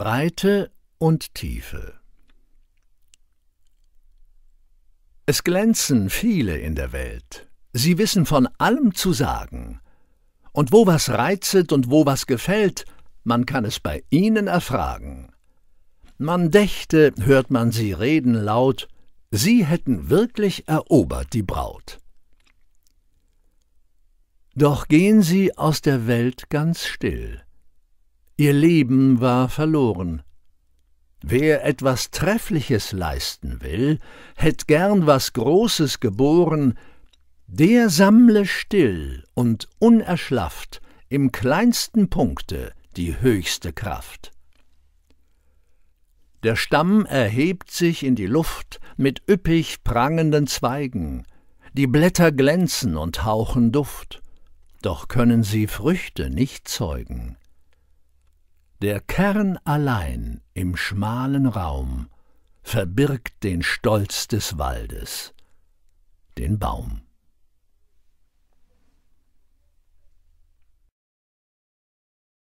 Breite und Tiefe. Es glänzen viele in der Welt. Sie wissen von allem zu sagen. Und wo was reizet und wo was gefällt, man kann es bei ihnen erfragen. Man dächte, hört man sie reden laut, sie hätten wirklich erobert die Braut. Doch gehen sie aus der Welt ganz still, Ihr Leben war verloren. Wer etwas Treffliches leisten will, hätt gern was Großes geboren, der sammle still und unerschlafft im kleinsten Punkte die höchste Kraft. Der Stamm erhebt sich in die Luft mit üppig prangenden Zweigen, die Blätter glänzen und hauchen Duft, doch können sie Früchte nicht zeugen. Der Kern allein im schmalen Raum verbirgt den Stolz des Waldes, den Baum.